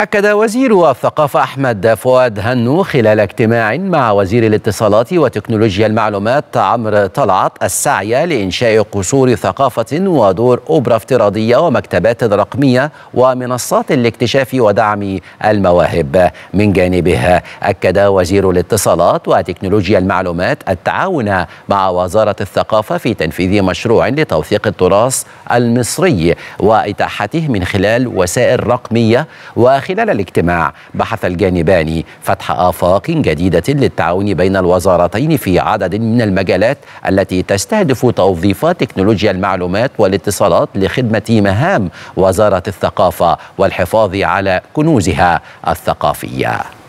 أكد وزير الثقافة أحمد فؤاد هنو خلال اجتماع مع وزير الاتصالات وتكنولوجيا المعلومات عمرو طلعت السعي لإنشاء قصور ثقافة ودور أوبرا افتراضية ومكتبات رقمية ومنصات لاكتشاف ودعم المواهب من جانبها أكد وزير الاتصالات وتكنولوجيا المعلومات التعاون مع وزارة الثقافة في تنفيذ مشروع لتوثيق التراث المصري وإتاحته من خلال وسائل رقمية وخلال وخلال الاجتماع بحث الجانبان فتح آفاق جديدة للتعاون بين الوزارتين في عدد من المجالات التي تستهدف توظيف تكنولوجيا المعلومات والاتصالات لخدمة مهام وزارة الثقافة والحفاظ على كنوزها الثقافية